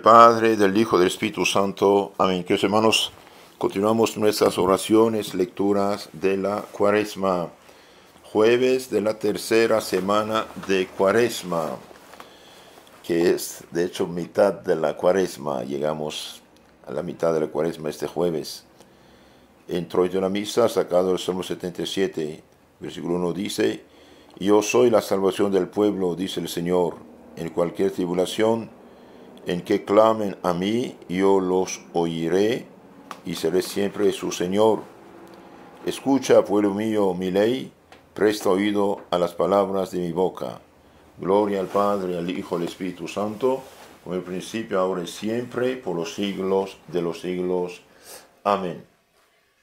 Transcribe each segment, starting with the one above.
Padre, del Hijo, del Espíritu Santo. Amén. Queridos hermanos, continuamos nuestras oraciones, lecturas de la cuaresma. Jueves de la tercera semana de cuaresma, que es de hecho mitad de la cuaresma. Llegamos a la mitad de la cuaresma este jueves. Entró de en la misa, sacado el Salmo 77, versículo 1 dice, Yo soy la salvación del pueblo, dice el Señor. En cualquier tribulación en que clamen a mí, yo los oiré y seré siempre su Señor. Escucha, pueblo mío, mi ley, presta oído a las palabras de mi boca. Gloria al Padre, al Hijo, al Espíritu Santo, como el principio, ahora y siempre, por los siglos de los siglos. Amén.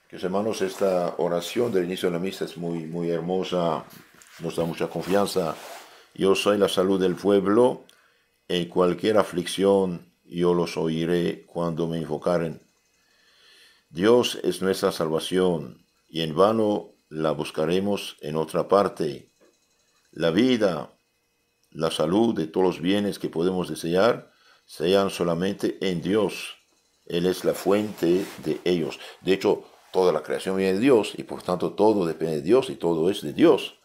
Que hermanos, esta oración del inicio de la misa es muy, muy hermosa, nos da mucha confianza. Yo soy la salud del pueblo en cualquier aflicción yo los oiré cuando me invocaren. Dios es nuestra salvación, y en vano la buscaremos en otra parte. La vida, la salud de todos los bienes que podemos desear, sean solamente en Dios. Él es la fuente de ellos. De hecho, toda la creación viene de Dios y por tanto todo depende de Dios y todo es de Dios.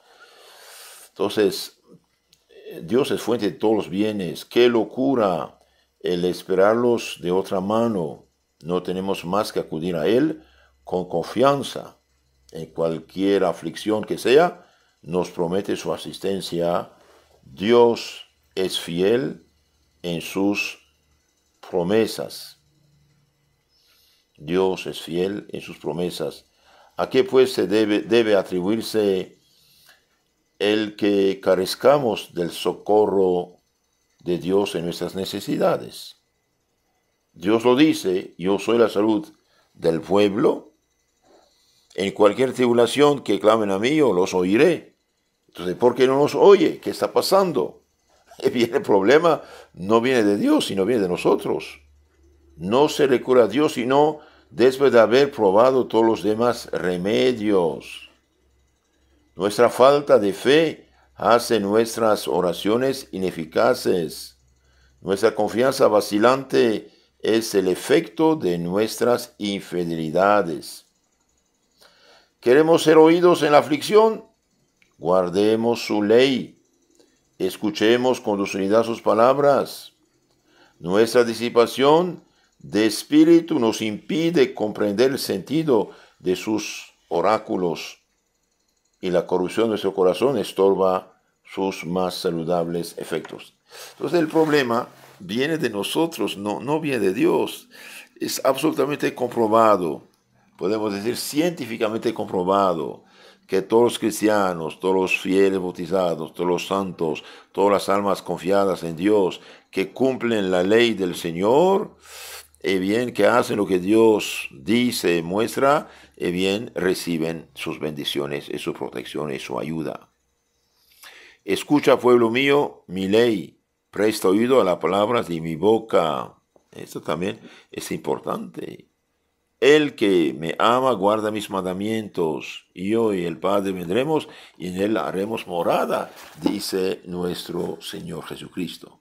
Entonces, Dios es fuente de todos los bienes. ¡Qué locura el esperarlos de otra mano! No tenemos más que acudir a Él con confianza. En cualquier aflicción que sea, nos promete su asistencia. Dios es fiel en sus promesas. Dios es fiel en sus promesas. ¿A qué pues se debe, debe atribuirse el que carezcamos del socorro de Dios en nuestras necesidades. Dios lo dice, yo soy la salud del pueblo. En cualquier tribulación que clamen a mí, yo los oiré. Entonces, ¿por qué no nos oye? ¿Qué está pasando? el problema, no viene de Dios, sino viene de nosotros. No se le cura a Dios, sino después de haber probado todos los demás remedios. Nuestra falta de fe hace nuestras oraciones ineficaces. Nuestra confianza vacilante es el efecto de nuestras infidelidades. ¿Queremos ser oídos en la aflicción? Guardemos su ley. Escuchemos con docilidad sus palabras. Nuestra disipación de espíritu nos impide comprender el sentido de sus oráculos y la corrupción de su corazón estorba sus más saludables efectos. Entonces el problema viene de nosotros, no, no viene de Dios. Es absolutamente comprobado, podemos decir científicamente comprobado, que todos los cristianos, todos los fieles bautizados, todos los santos, todas las almas confiadas en Dios, que cumplen la ley del Señor, y eh, bien, que hacen lo que Dios dice, muestra, y eh, bien, reciben sus bendiciones y su protección y su ayuda. Escucha, pueblo mío, mi ley, presta oído a las palabras de mi boca. Esto también es importante. El que me ama guarda mis mandamientos, y yo y el Padre vendremos y en él haremos morada, dice nuestro Señor Jesucristo.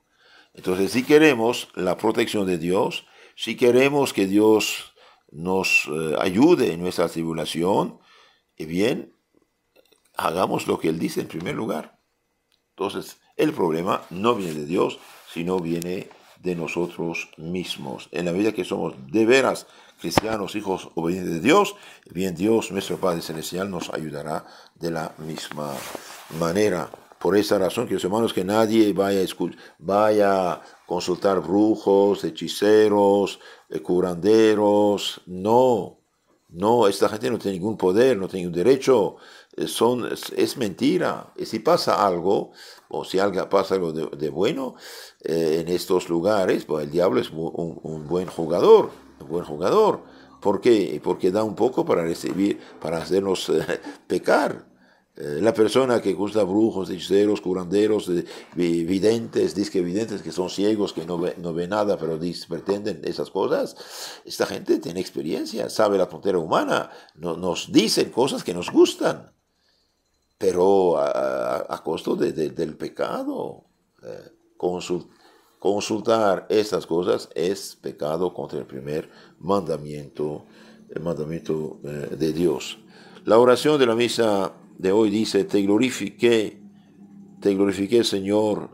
Entonces, si queremos la protección de Dios, si queremos que Dios nos eh, ayude en nuestra tribulación, eh, bien, hagamos lo que Él dice en primer lugar. Entonces, el problema no viene de Dios, sino viene de nosotros mismos. En la medida que somos de veras cristianos, hijos obedientes de Dios, bien Dios, nuestro Padre Celestial, nos ayudará de la misma manera. Por esa razón, queridos hermanos, que nadie vaya a, vaya a consultar brujos, hechiceros, eh, curanderos. No, no, esta gente no tiene ningún poder, no tiene ningún derecho. Eh, son, es, mentira. Y si pasa algo, o si algo pasa algo de, bueno eh, en estos lugares, pues el diablo es un, buen jugador, un buen jugador. ¿Por qué? Porque da un poco para recibir, para hacernos pecar. Eh, la persona que gusta brujos, hechiceros, curanderos, eh, videntes, disque videntes, que son ciegos, que no ven nada, pero pretenden esas cosas, esta gente tiene experiencia, sabe la frontera humana, no, nos dicen cosas que nos gustan, pero a, a, costo del pecado. Eh, consultar estas cosas es pecado contra el primer mandamiento, mandamiento de Dios. La oración de la misa de hoy dice, te glorifique te glorifique, Señor,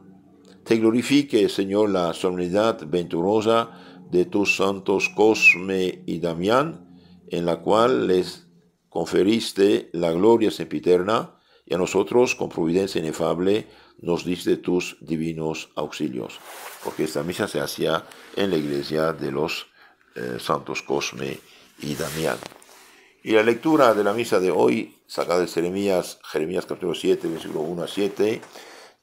te glorifique Señor la solemnidad venturosa de tus santos Cosme y Damián, en la cual les conferiste la gloria sempiterna y a nosotros con providencia inefable nos diste tus divinos auxilios. Porque esta misa se hacía en la iglesia de los eh, santos Cosme y Damián. Y la lectura de la misa de hoy, sacada de Jeremías, Jeremías capítulo 7, versículo 1 a 7,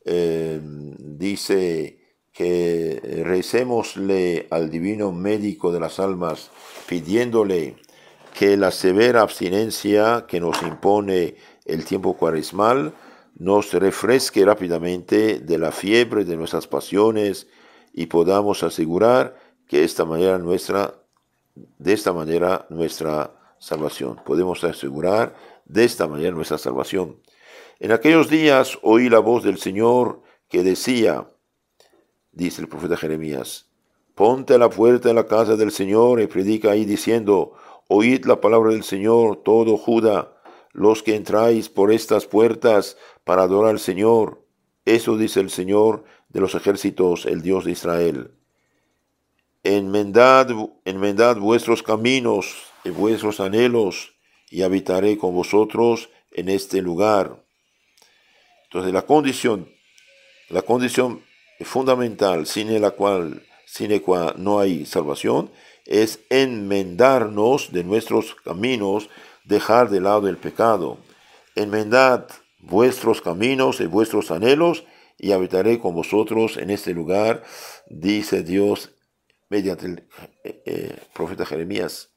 eh, dice que recémosle al divino médico de las almas, pidiéndole que la severa abstinencia que nos impone el tiempo cuaresmal nos refresque rápidamente de la fiebre de nuestras pasiones y podamos asegurar que esta manera nuestra, de esta manera nuestra salvación. Podemos asegurar de esta manera nuestra salvación. En aquellos días oí la voz del Señor que decía, dice el profeta Jeremías, ponte a la puerta de la casa del Señor y predica ahí diciendo, oíd la palabra del Señor, todo Judá, los que entráis por estas puertas para adorar al Señor. Eso dice el Señor de los ejércitos, el Dios de Israel. Enmendad, enmendad vuestros caminos, vuestros anhelos y habitaré con vosotros en este lugar. Entonces la condición, la condición fundamental sin la cual, sin cual no hay salvación, es enmendarnos de nuestros caminos, dejar de lado el pecado. Enmendad vuestros caminos y vuestros anhelos y habitaré con vosotros en este lugar, dice Dios mediante el eh, eh, profeta Jeremías.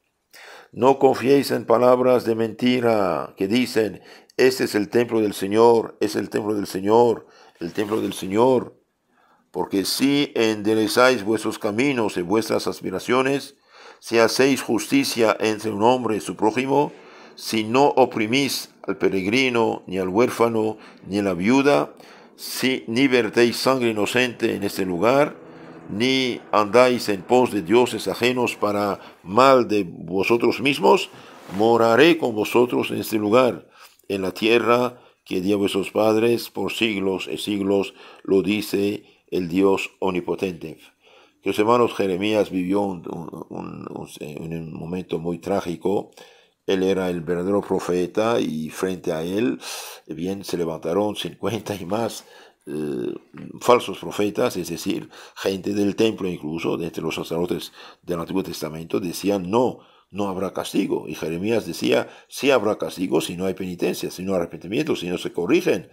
No confiéis en palabras de mentira que dicen, este es el templo del Señor, es el templo del Señor, el templo del Señor. Porque si enderezáis vuestros caminos y vuestras aspiraciones, si hacéis justicia entre un hombre y su prójimo, si no oprimís al peregrino, ni al huérfano, ni a la viuda, si ni vertéis sangre inocente en este lugar, ni andáis en pos de dioses ajenos para mal de vosotros mismos, moraré con vosotros en este lugar, en la tierra que dio vuestros padres por siglos y siglos, lo dice el Dios omnipotente. Que los hermanos, Jeremías vivió un, un, momento muy trágico. Él era el verdadero profeta y frente a él, bien, se levantaron 50 y más eh, falsos profetas, es decir, gente del templo incluso, de entre los sacerdotes del Antiguo Testamento, decían no, no habrá castigo. Y Jeremías decía, sí habrá castigo si no hay penitencia, si no hay arrepentimiento, si no se corrigen.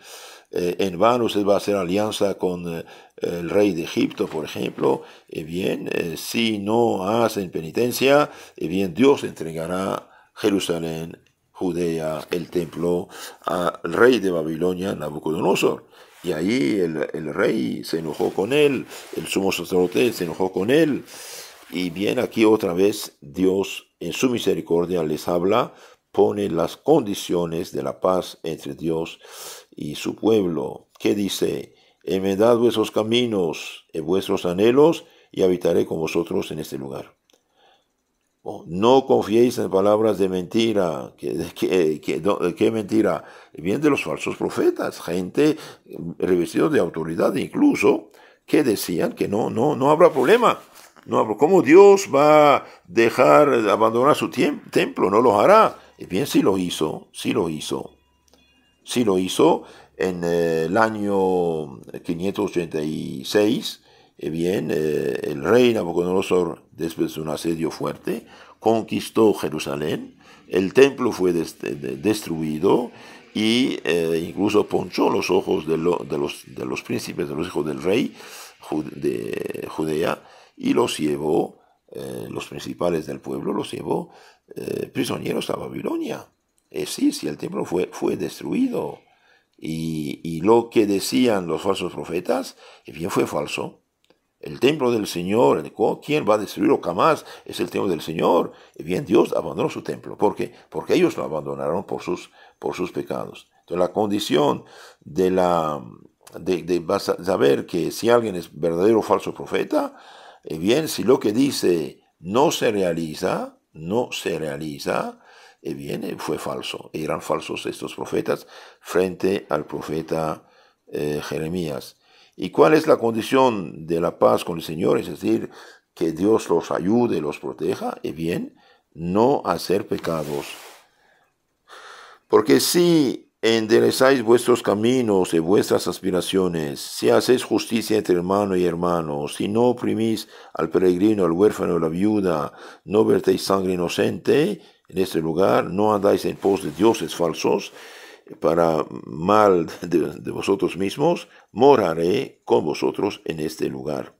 Eh, en vano se va a hacer alianza con eh, el rey de Egipto, por ejemplo. y bien, si no hacen penitencia, bien, Dios entregará Jerusalén Judea, el templo al rey de Babilonia, Nabucodonosor. Y ahí el, rey se enojó con él, el sumo sacerdote se enojó con él. Y bien aquí otra vez Dios en su misericordia les habla, pone las condiciones de la paz entre Dios y su pueblo. ¿Qué dice? dado vuestros caminos y vuestros anhelos y habitaré con vosotros en este lugar. Oh, no confiéis en palabras de mentira. ¿Qué, mentira? Bien de los falsos profetas, gente eh, revestida de autoridad incluso, que decían que no, no, no habrá problema. No, ¿Cómo Dios va a dejar abandonar su templo? No lo hará. bien, sí lo hizo, sí lo hizo. Sí lo hizo en el año 586 eh, bien, eh, el rey Nabucodonosor, después de un asedio fuerte, conquistó Jerusalén, el templo fue eh, destruido y incluso ponchó los ojos de, los, de, los, príncipes, de los hijos del rey de Judea, y los llevó, los principales del pueblo, los llevó prisioneros a Babilonia. Es sí, el templo fue, fue destruido. Y, y, lo que decían los falsos profetas, bien fue falso el templo del Señor, ¿quién va a destruirlo jamás? Es el templo del Señor. bien, Dios abandonó su templo. ¿Por qué? Porque ellos lo abandonaron por sus, por sus pecados. Entonces, la condición de, la, de, saber que si alguien es verdadero o falso profeta, eh, bien, si lo que dice no se realiza, no se realiza, eh, bien, eh, fue falso. Eran falsos estos profetas frente al profeta Jeremías. ¿Y cuál es la condición de la paz con el Señor? Es decir, que Dios los ayude, los proteja. Y bien, no hacer pecados. Porque si enderezáis vuestros caminos y vuestras aspiraciones, si hacéis justicia entre hermano y hermano, si no oprimís al peregrino, al huérfano, a la viuda, no vertéis sangre inocente, en este lugar no andáis en pos de dioses falsos para mal de vosotros mismos, moraré con vosotros en este lugar.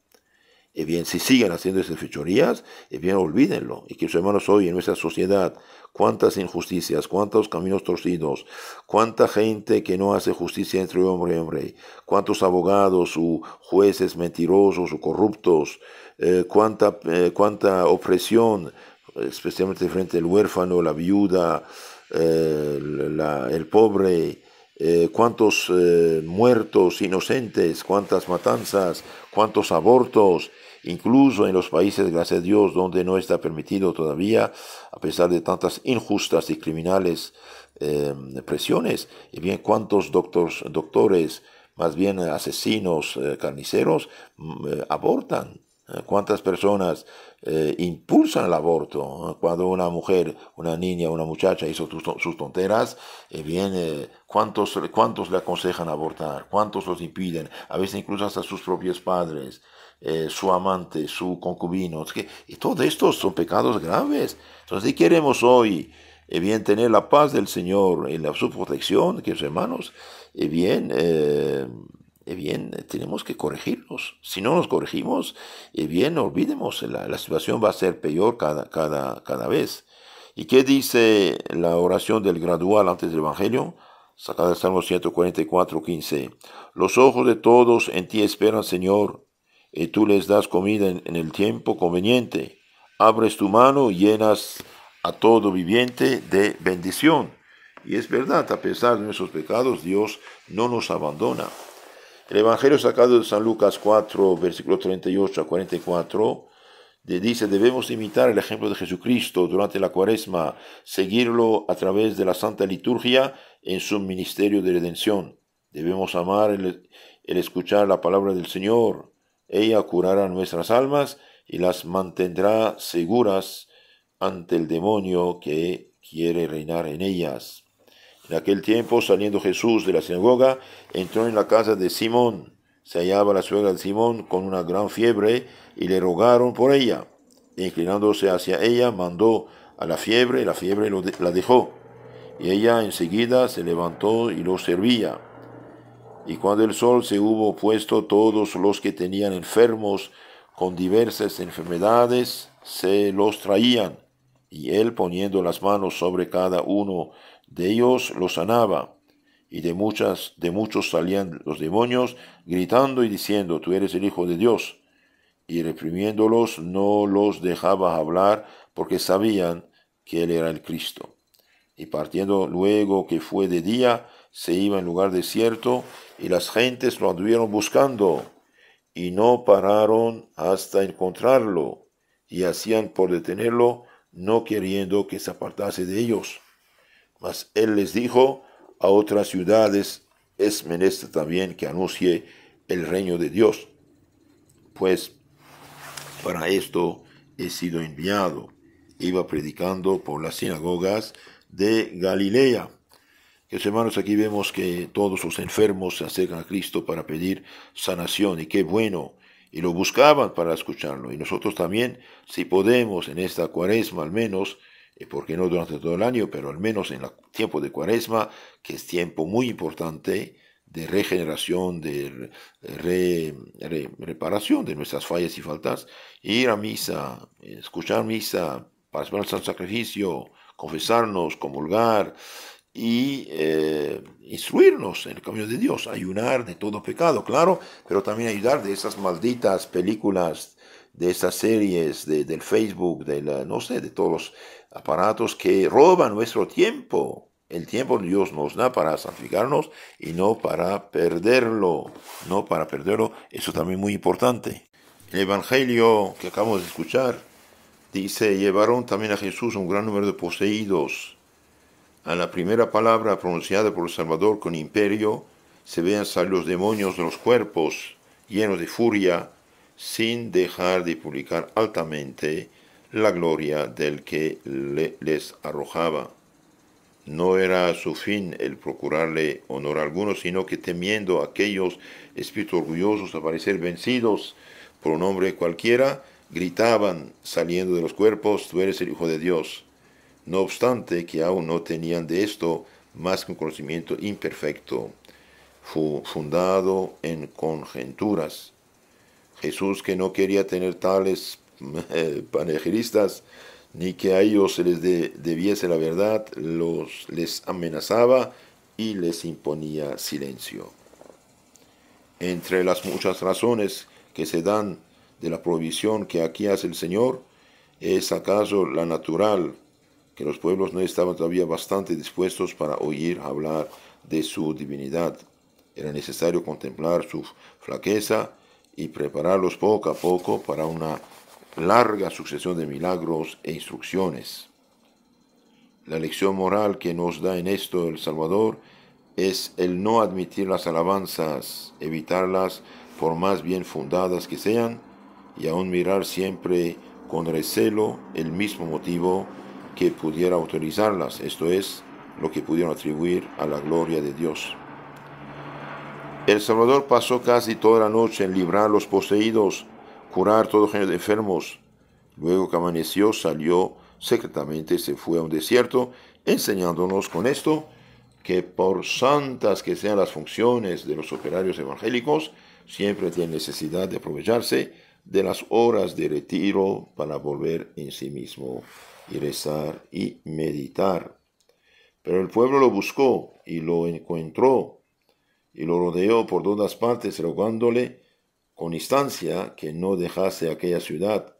Y bien, si siguen haciendo esas fechorías, y bien, olvídenlo. Y que sus hermanos hoy en nuestra sociedad, cuántas injusticias, cuántos caminos torcidos, cuánta gente que no hace justicia entre hombre y hombre, cuántos abogados u jueces mentirosos o corruptos, eh, cuánta, eh, cuánta opresión, especialmente frente al huérfano, la viuda, eh, el pobre, eh, cuántos eh, muertos inocentes, cuántas matanzas, cuántos abortos, incluso en los países, gracias a Dios, donde no está permitido todavía, a pesar de tantas injustas y criminales eh, presiones, bien cuántos doctores, más bien asesinos, carniceros, mm, abortan. ¿Cuántas personas eh, impulsan el aborto. Cuando una mujer, una niña, una muchacha hizo sus tonteras, eh, bien, eh, ¿cuántos, ¿cuántos le aconsejan abortar? ¿Cuántos los impiden? A veces incluso hasta sus propios padres, eh, su amante, su concubino. que, y todo esto son pecados graves. Entonces, si queremos hoy, bien, tener la paz del Señor y la, su protección, que hermanos, bien, eh, bien, eh, tenemos que corregirnos. Si no nos corregimos, eh, bien, olvidemos, la, situación va a ser peor cada, cada, cada vez. ¿Y qué dice la oración del gradual antes del Evangelio? Sacada del Salmo 144, 15. Los ojos de todos en ti esperan, Señor, y tú les das comida en, en el tiempo conveniente. Abres tu mano y llenas a todo viviente de bendición. Y es verdad, a pesar de nuestros pecados, Dios no nos abandona. El Evangelio sacado de San Lucas 4, versículo 38 a 44, dice, debemos imitar el ejemplo de Jesucristo durante la cuaresma, seguirlo a través de la Santa Liturgia en su ministerio de redención. Debemos amar el, el escuchar la palabra del Señor. Ella curará nuestras almas y las mantendrá seguras ante el demonio que quiere reinar en ellas. En aquel tiempo, saliendo Jesús de la sinagoga, entró en la casa de Simón. Se hallaba la suegra de Simón con una gran fiebre y le rogaron por ella. Inclinándose hacia ella, mandó a la fiebre y la fiebre la dejó. Y ella enseguida se levantó y lo servía. Y cuando el sol se hubo puesto, todos los que tenían enfermos con diversas enfermedades se los traían. Y él poniendo las manos sobre cada uno, de ellos los sanaba, y de, muchas, de muchos salían los demonios, gritando y diciendo, tú eres el Hijo de Dios. Y reprimiéndolos no los dejaba hablar, porque sabían que él era el Cristo. Y partiendo luego que fue de día, se iba en lugar desierto, y las gentes lo anduvieron buscando, y no pararon hasta encontrarlo, y hacían por detenerlo, no queriendo que se apartase de ellos. Mas él les dijo, a otras ciudades es menester también que anuncie el reino de Dios, pues para esto he sido enviado. Iba predicando por las sinagogas de Galilea. Que hermanos, aquí vemos que todos los enfermos se acercan a Cristo para pedir sanación y qué bueno. Y lo buscaban para escucharlo. Y nosotros también, si podemos, en esta cuaresma al menos, y eh, por no durante todo el año, pero al menos en el tiempo de cuaresma, que es tiempo muy importante de regeneración, de reparación de nuestras fallas y faltas, ir a misa, escuchar misa, participar en el sacrificio, confesarnos, comulgar y eh, instruirnos en el camino de Dios, ayunar de todo pecado, claro, pero también ayudar de esas malditas películas, de esas series del Facebook, de no sé, de todos los aparatos que roban nuestro tiempo. El tiempo Dios nos da para santificarnos y no para perderlo. No para perderlo. Eso también muy importante. El Evangelio que acabamos de escuchar dice, llevaron también a Jesús un gran número de poseídos. A la primera palabra pronunciada por el Salvador con imperio, se vean salir los demonios de los cuerpos, llenos de furia, sin dejar de publicar altamente la gloria del que les arrojaba. No era su fin el procurarle honor a alguno, sino que temiendo aquellos espíritus orgullosos aparecer vencidos por un hombre cualquiera, gritaban saliendo de los cuerpos, tú eres el Hijo de Dios. No obstante que aún no tenían de esto más que un conocimiento imperfecto, fundado en conjeturas. Jesús, que no quería tener tales panegiristas, ni que a ellos se les debiese la verdad, los, les amenazaba y les imponía silencio. Entre las muchas razones que se dan de la provisión que aquí hace el Señor, es acaso la natural, que los pueblos no estaban todavía bastante dispuestos para oír hablar de su divinidad. Era necesario contemplar su flaqueza y prepararlos poco a poco para una larga sucesión de milagros e instrucciones. La lección moral que nos da en esto el Salvador es el no admitir las alabanzas, evitarlas por más bien fundadas que sean, y aún mirar siempre con recelo el mismo motivo que pudiera autorizarlas, esto es, lo que pudieron atribuir a la gloria de Dios. El Salvador pasó casi toda la noche en librar a los poseídos curar todo género de enfermos. Luego que amaneció, salió secretamente, se fue a un desierto, enseñándonos con esto que por santas que sean las funciones de los operarios evangélicos, siempre tiene necesidad de aprovecharse de las horas de retiro para volver en sí mismo y rezar y meditar. Pero el pueblo lo buscó y lo encontró y lo rodeó por todas partes rogándole con instancia que no dejase aquella ciudad.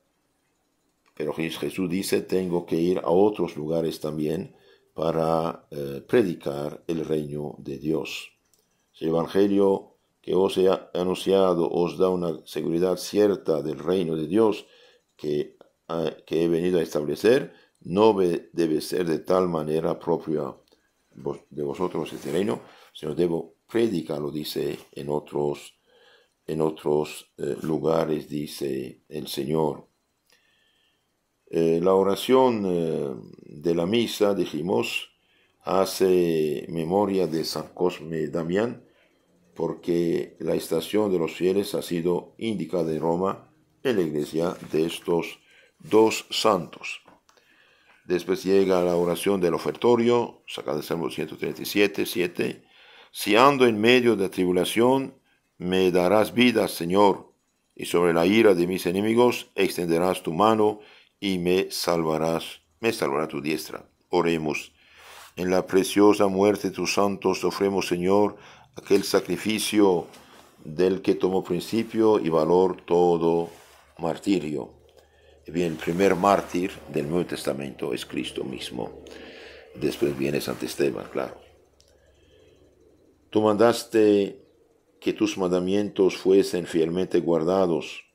Pero Jesús dice, tengo que ir a otros lugares también para eh, predicar el reino de Dios. El Evangelio que os he anunciado os da una seguridad cierta del reino de Dios que, eh, he venido a establecer, no debe ser de tal manera propia de vosotros este reino, sino debo predicarlo, dice en otros en otros eh, lugares, dice el Señor. Eh, la oración eh, de la misa, dijimos, hace memoria de San Cosme Damián, porque la estación de los fieles ha sido indicada en Roma en la iglesia de estos dos santos. Después llega la oración del ofertorio, sacada del Salmo 137, 7. Si ando en medio de la tribulación, me darás vida, Señor, y sobre la ira de mis enemigos extenderás tu mano y me salvarás, me salvará tu diestra. Oremos. En la preciosa muerte de tus santos ofremos, Señor, aquel sacrificio del que tomó principio y valor todo martirio. Bien, el primer mártir del Nuevo Testamento es Cristo mismo. Después viene Santo Esteban, claro. Tú mandaste que tus mandamientos fuesen fielmente guardados.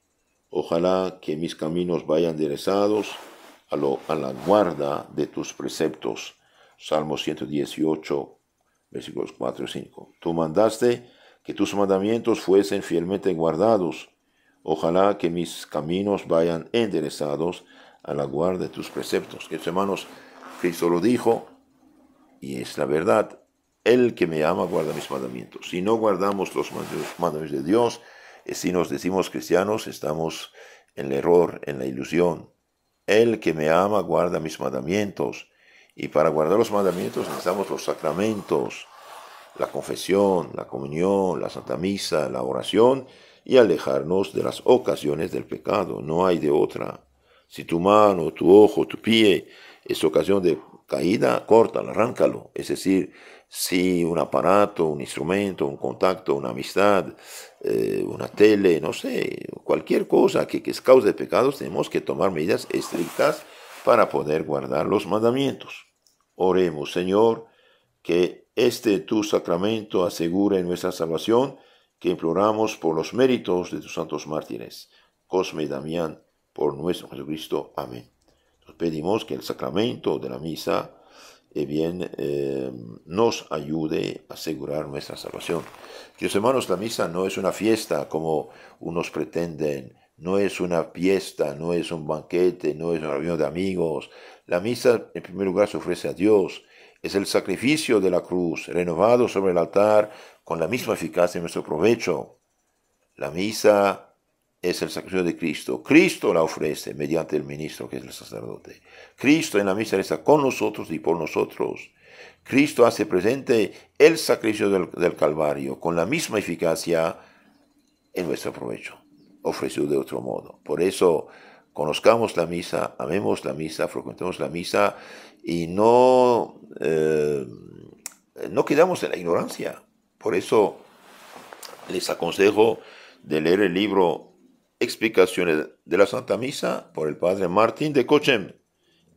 Ojalá que mis caminos vayan enderezados a, lo, a la guarda de tus preceptos. Salmo 118, versículos 4 y 5. Tú mandaste que tus mandamientos fuesen fielmente guardados. Ojalá que mis caminos vayan enderezados a la guarda de tus preceptos. Que hermanos, Cristo lo dijo y es la verdad el que me ama guarda mis mandamientos. Si no guardamos los mandamientos de Dios, eh, si nos decimos cristianos, estamos en el error, en la ilusión. El que me ama guarda mis mandamientos. Y para guardar los mandamientos necesitamos los sacramentos, la confesión, la comunión, la santa misa, la oración y alejarnos de las ocasiones del pecado. No hay de otra. Si tu mano, tu ojo, tu pie es ocasión de Caída, córtalo, arráncalo. Es decir, si un aparato, un instrumento, un contacto, una amistad, eh, una tele, no sé, cualquier cosa que, que de pecados, tenemos que tomar medidas estrictas para poder guardar los mandamientos. Oremos, Señor, que este tu sacramento asegure nuestra salvación, que imploramos por los méritos de tus santos mártires. Cosme y Damián, por nuestro Jesucristo. Amén pedimos que el sacramento de la misa eh, bien, eh, nos ayude a asegurar nuestra salvación. Queridos hermanos, la misa no es una fiesta como unos pretenden, no es una fiesta, no es un banquete, no es un reunión de amigos. La misa, en primer lugar, se ofrece a Dios. Es el sacrificio de la cruz, renovado sobre el altar, con la misma eficacia en nuestro provecho. La misa es el sacrificio de Cristo. Cristo la ofrece mediante el ministro que es el sacerdote. Cristo en la misa está con nosotros y por nosotros. Cristo hace presente el sacrificio del, Calvario con la misma eficacia en nuestro provecho, ofrecido de otro modo. Por eso, conozcamos la misa, amemos la misa, frecuentemos la misa y no, eh, no quedamos en la ignorancia. Por eso les aconsejo de leer el libro Explicaciones de la Santa Misa por el Padre Martín de Cochem.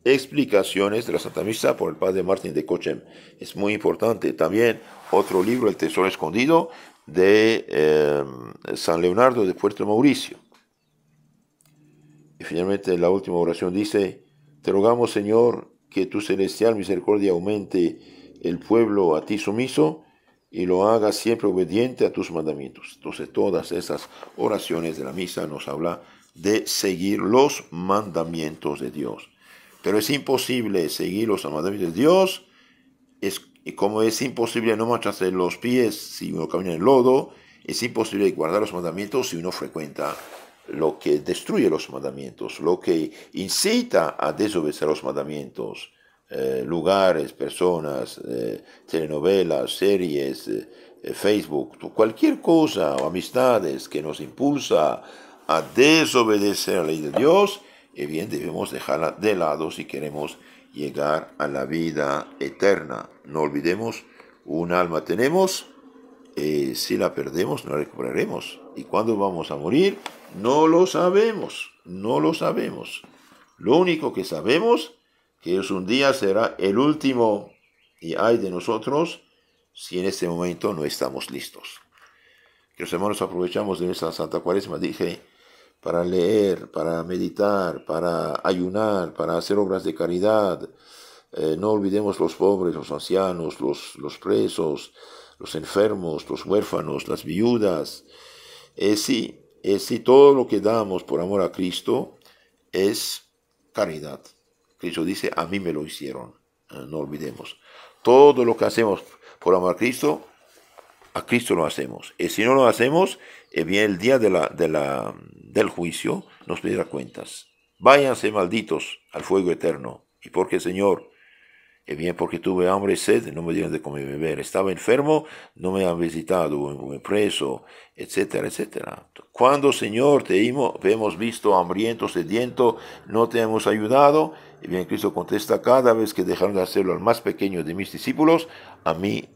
Explicaciones de la Santa Misa por el Padre Martín de Cochem. Es muy importante. También otro libro, El Tesoro Escondido, de eh, San Leonardo de Puerto Mauricio. Y finalmente la última oración dice, Te rogamos Señor que tu celestial misericordia aumente el pueblo a ti sumiso y lo haga siempre obediente a tus mandamientos. Entonces todas esas oraciones de la misa nos habla de seguir los mandamientos de Dios. Pero es imposible seguir los mandamientos de Dios, es, como es imposible no marcharse los pies si uno camina en lodo, es imposible guardar los mandamientos si uno frecuenta lo que destruye los mandamientos, lo que incita a desobedecer los mandamientos. Eh, lugares, personas, eh, telenovelas, series, eh, Facebook, cualquier cosa o amistades que nos impulsa a desobedecer la ley de Dios, bien debemos dejarla de lado si queremos llegar a la vida eterna. No olvidemos, un alma tenemos, si la perdemos no la recuperaremos. ¿Y cuándo vamos a morir? No lo sabemos, no lo sabemos. Lo único que sabemos que es un día será el último y hay de nosotros si en este momento no estamos listos. Que los hermanos aprovechamos de nuestra Santa Cuaresma, dije, para leer, para meditar, para ayunar, para hacer obras de caridad. Eh, no olvidemos los pobres, los ancianos, los, los, presos, los enfermos, los huérfanos, las viudas. Es sí, sí, todo lo que damos por amor a Cristo es caridad. Cristo dice, a mí me lo hicieron. Ah, no olvidemos. Todo lo que hacemos por amar a Cristo, a Cristo lo hacemos. Y si no lo hacemos, bien eh, el día del juicio nos pedirá cuentas. Váyanse malditos al fuego eterno. Y porque, Señor, y bien porque tuve hambre y sed, no me dieron de comer y beber. Estaba enfermo, no me han visitado, me preso, etcétera, etcétera. Cuando, Señor, te hemos visto hambriento, sediento, no te hemos ayudado, y bien Cristo contesta, cada vez que dejaron de hacerlo al más pequeño de mis discípulos, a mí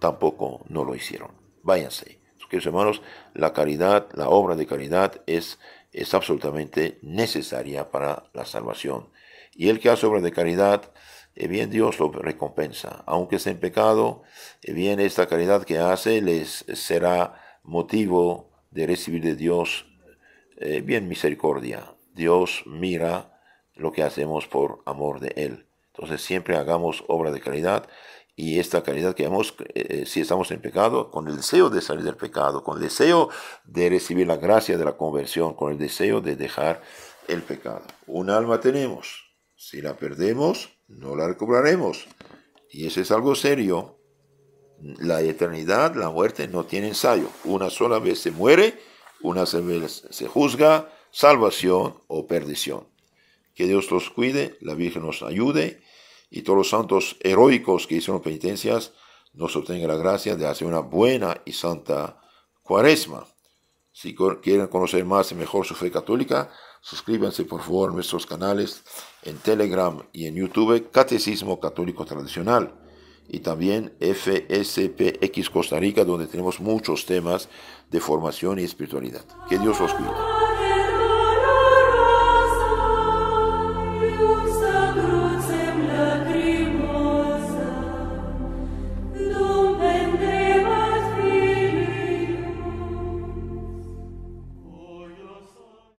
tampoco no lo hicieron. Váyanse. Queridos hermanos, la caridad, la obra de caridad es, es absolutamente necesaria para la salvación. Y el que hace obra de caridad, eh, bien Dios lo recompensa. Aunque estén en pecado, eh, bien esta caridad que hace les será motivo de recibir de Dios eh, bien misericordia. Dios mira lo que hacemos por amor de Él. Entonces siempre hagamos obra de caridad y esta caridad que hagamos, si estamos en pecado, con el deseo de salir del pecado, con el deseo de recibir la gracia de la conversión, con el deseo de dejar el pecado. Un alma tenemos. Si la perdemos, no la recobraremos. Y eso es algo serio. La eternidad, la muerte, no tiene ensayo. Una sola vez se muere, una sola vez se juzga, salvación o perdición. Que Dios los cuide, la Virgen nos ayude y todos los santos heroicos que hicieron penitencias nos obtengan la gracia de hacer una buena y santa cuaresma. Si quieren conocer más y mejor su fe católica, Suscríbanse por favor a nuestros canales en Telegram y en YouTube Catecismo Católico Tradicional y también FSPX Costa Rica donde tenemos muchos temas de formación y espiritualidad. Que Dios los cuide.